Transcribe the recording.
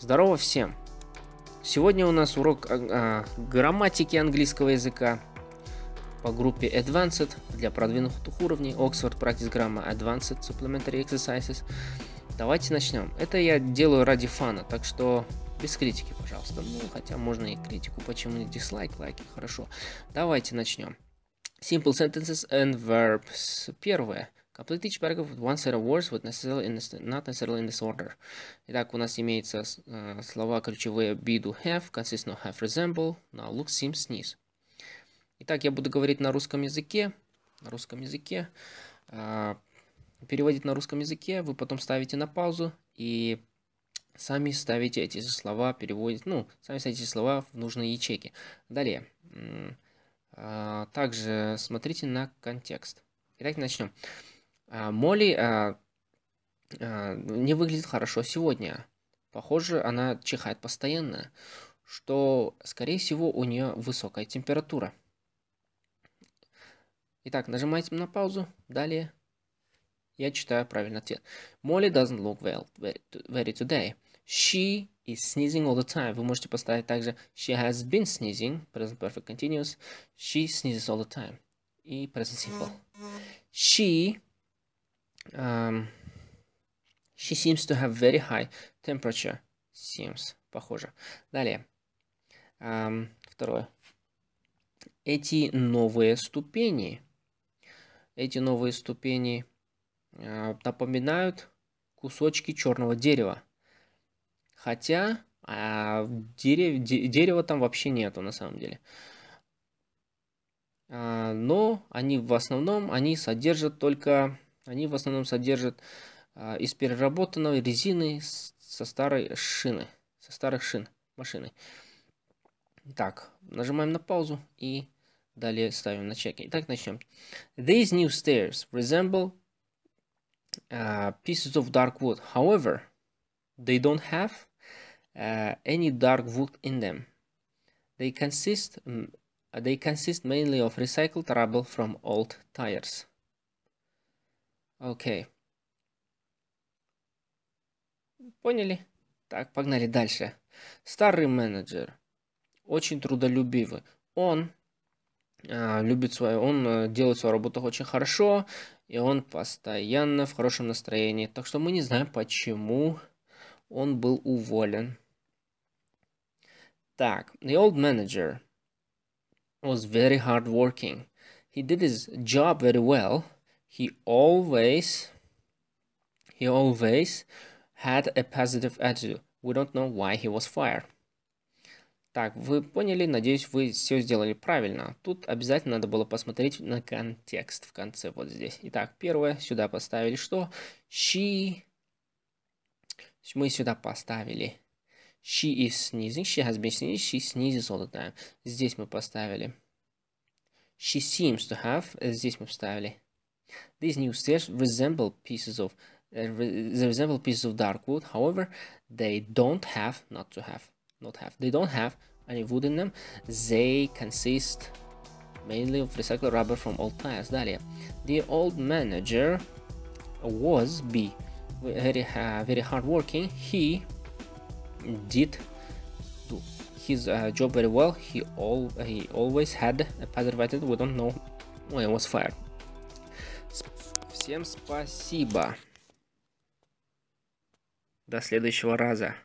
Здорово всем! Сегодня у нас урок а, а, грамматики английского языка по группе Advanced для продвинутых уровней Oxford Practice Grammar Advanced Supplementary Exercises. Давайте начнем. Это я делаю ради фана, так что без критики, пожалуйста. Ну, хотя можно и критику. Почему не дизлайк, лайки? Хорошо. Давайте начнем. Simple sentences and verbs. Первое. Complete each paragraph with one set of words, but necessarily in this, not necessarily in this order. Итак, у нас имеются э, слова ключевые be, do, have, consist, no, have, resemble, now look, seems sneeze. Итак, я буду говорить на русском языке. На русском языке. Э, переводить на русском языке. Вы потом ставите на паузу и сами ставите эти слова, переводить, ну, сами ставите слова в нужные ячейки. Далее. Э, также смотрите на контекст. Итак, начнем. А, Молли а, а, не выглядит хорошо сегодня. Похоже, она чихает постоянно, что, скорее всего, у нее высокая температура. Итак, нажимаете на паузу. Далее я читаю правильный ответ. Molly doesn't look well very today. She is sneezing all the time. Вы можете поставить также she has been sneezing, present perfect continuous. She sneezes all the time. И present simple. She Um, she seems to have very high temperature. Seems. Похоже. Далее. Um, второе. Эти новые ступени. Эти новые ступени uh, напоминают кусочки черного дерева. Хотя а дерев, де, дерева там вообще нету на самом деле. А, но они в основном они содержат только они в основном содержат из переработанной резины со старой шины, со старых шин машины. Так, нажимаем на паузу и далее ставим на чеки. Итак, начнем. These new stairs resemble uh, pieces of dark wood. However, they don't have uh, any dark wood in them. They consist, they consist mainly of recycled rubble from old tires. Окей. Поняли? Так, погнали дальше. Старый менеджер. Очень трудолюбивый. Он а, э, любит свою, он делает свою работу очень хорошо, и он постоянно в хорошем настроении. Так что мы не знаем, почему он был уволен. Так, the old manager was very hardworking. He did his job very well he always he always had a positive attitude. We don't know why he was fired. Так, вы поняли, надеюсь, вы все сделали правильно. Тут обязательно надо было посмотреть на контекст в конце вот здесь. Итак, первое, сюда поставили что? She. Мы сюда поставили. She is sneezing. She has been sneezing. She sneezes all the time. Здесь мы поставили. She seems to have. Здесь мы поставили. These new stairs resemble pieces of uh, re resemble pieces of dark wood. However, they don't have not to have not have they don't have any wood in them. They consist mainly of recycled rubber from old tires. Dalia, the old manager was B very uh, very hardworking. He did do his uh, job very well. He all he always had a positive attitude. We don't know when he was fired. Всем спасибо. До следующего раза.